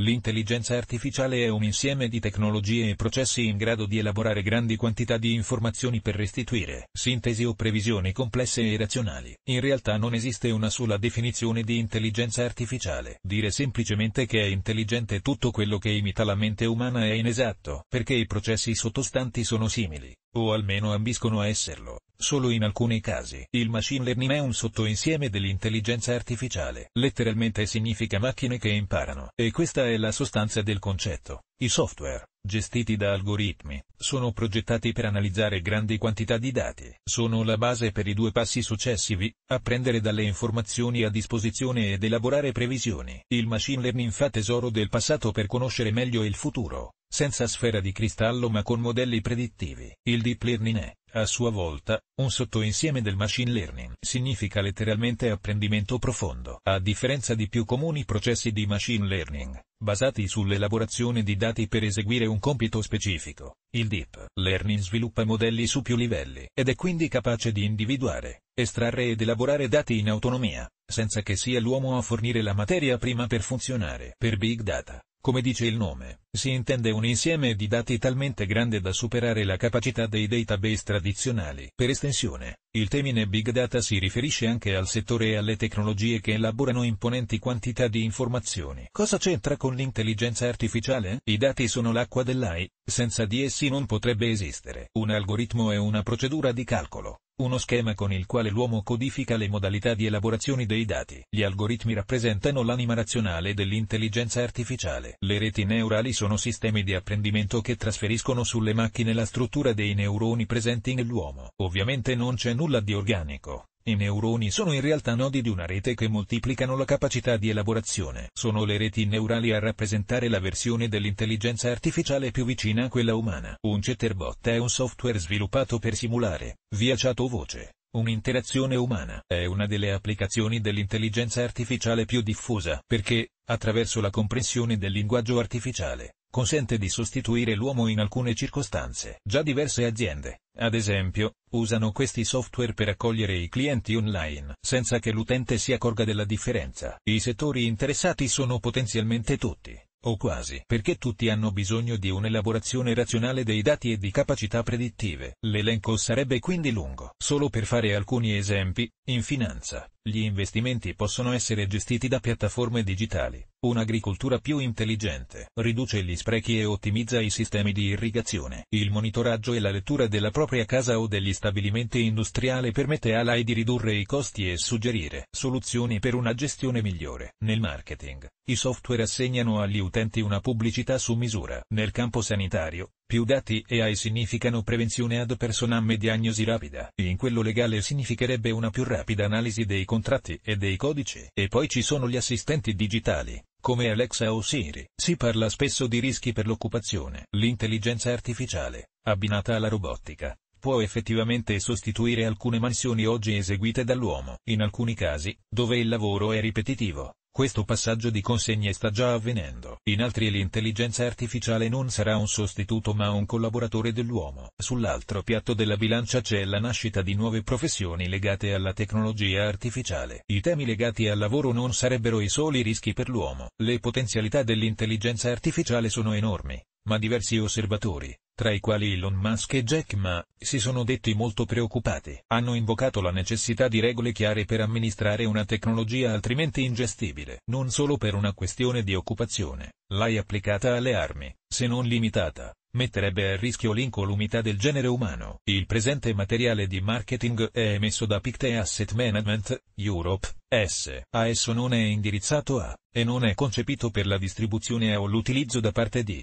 L'intelligenza artificiale è un insieme di tecnologie e processi in grado di elaborare grandi quantità di informazioni per restituire sintesi o previsioni complesse e razionali. In realtà non esiste una sola definizione di intelligenza artificiale. Dire semplicemente che è intelligente tutto quello che imita la mente umana è inesatto, perché i processi sottostanti sono simili o almeno ambiscono a esserlo. Solo in alcuni casi. Il machine learning è un sottoinsieme dell'intelligenza artificiale. Letteralmente significa macchine che imparano. E questa è la sostanza del concetto. I software, gestiti da algoritmi, sono progettati per analizzare grandi quantità di dati. Sono la base per i due passi successivi, apprendere dalle informazioni a disposizione ed elaborare previsioni. Il machine learning fa tesoro del passato per conoscere meglio il futuro senza sfera di cristallo ma con modelli predittivi. Il deep learning è, a sua volta, un sottoinsieme del machine learning. Significa letteralmente apprendimento profondo. A differenza di più comuni processi di machine learning, basati sull'elaborazione di dati per eseguire un compito specifico, il deep learning sviluppa modelli su più livelli ed è quindi capace di individuare, estrarre ed elaborare dati in autonomia, senza che sia l'uomo a fornire la materia prima per funzionare. Per big data, come dice il nome, si intende un insieme di dati talmente grande da superare la capacità dei database tradizionali. Per estensione, il termine Big Data si riferisce anche al settore e alle tecnologie che elaborano imponenti quantità di informazioni. Cosa c'entra con l'intelligenza artificiale? I dati sono l'acqua dell'AI, senza di essi non potrebbe esistere. Un algoritmo è una procedura di calcolo uno schema con il quale l'uomo codifica le modalità di elaborazione dei dati. Gli algoritmi rappresentano l'anima razionale dell'intelligenza artificiale. Le reti neurali sono sistemi di apprendimento che trasferiscono sulle macchine la struttura dei neuroni presenti nell'uomo. Ovviamente non c'è nulla di organico, i neuroni sono in realtà nodi di una rete che moltiplicano la capacità di elaborazione. Sono le reti neurali a rappresentare la versione dell'intelligenza artificiale più vicina a quella umana. Un chatterbot è un software sviluppato per simulare, via chat o voce, un'interazione umana. È una delle applicazioni dell'intelligenza artificiale più diffusa, perché, attraverso la comprensione del linguaggio artificiale, consente di sostituire l'uomo in alcune circostanze. Già diverse aziende, ad esempio, usano questi software per accogliere i clienti online, senza che l'utente si accorga della differenza. I settori interessati sono potenzialmente tutti, o quasi, perché tutti hanno bisogno di un'elaborazione razionale dei dati e di capacità predittive. L'elenco sarebbe quindi lungo. Solo per fare alcuni esempi, in finanza, gli investimenti possono essere gestiti da piattaforme digitali. Un'agricoltura più intelligente riduce gli sprechi e ottimizza i sistemi di irrigazione. Il monitoraggio e la lettura della propria casa o degli stabilimenti industriali permette all'AI di ridurre i costi e suggerire soluzioni per una gestione migliore. Nel marketing, i software assegnano agli utenti una pubblicità su misura. Nel campo sanitario, più dati AI significano prevenzione ad personam e diagnosi rapida. In quello legale significherebbe una più rapida analisi dei contratti e dei codici. E poi ci sono gli assistenti digitali come Alexa o Siri. Si parla spesso di rischi per l'occupazione. L'intelligenza artificiale, abbinata alla robotica, può effettivamente sostituire alcune mansioni oggi eseguite dall'uomo. In alcuni casi, dove il lavoro è ripetitivo, questo passaggio di consegne sta già avvenendo. In altri l'intelligenza artificiale non sarà un sostituto ma un collaboratore dell'uomo. Sull'altro piatto della bilancia c'è la nascita di nuove professioni legate alla tecnologia artificiale. I temi legati al lavoro non sarebbero i soli rischi per l'uomo. Le potenzialità dell'intelligenza artificiale sono enormi ma diversi osservatori, tra i quali Elon Musk e Jack Ma, si sono detti molto preoccupati. Hanno invocato la necessità di regole chiare per amministrare una tecnologia altrimenti ingestibile. Non solo per una questione di occupazione, l'hai applicata alle armi, se non limitata, metterebbe a rischio l'incolumità del genere umano. Il presente materiale di marketing è emesso da Pictet Asset Management, Europe, S. A esso non è indirizzato a, e non è concepito per la distribuzione o l'utilizzo da parte di,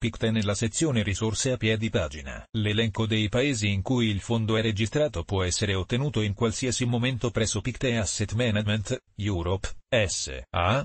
Picte nella sezione risorse a piedi pagina. L'elenco dei paesi in cui il fondo è registrato può essere ottenuto in qualsiasi momento presso Picte Asset Management, Europe, S.A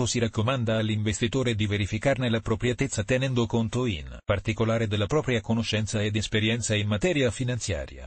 Pertanto si raccomanda all'investitore di verificarne l'appropriatezza tenendo conto in particolare della propria conoscenza ed esperienza in materia finanziaria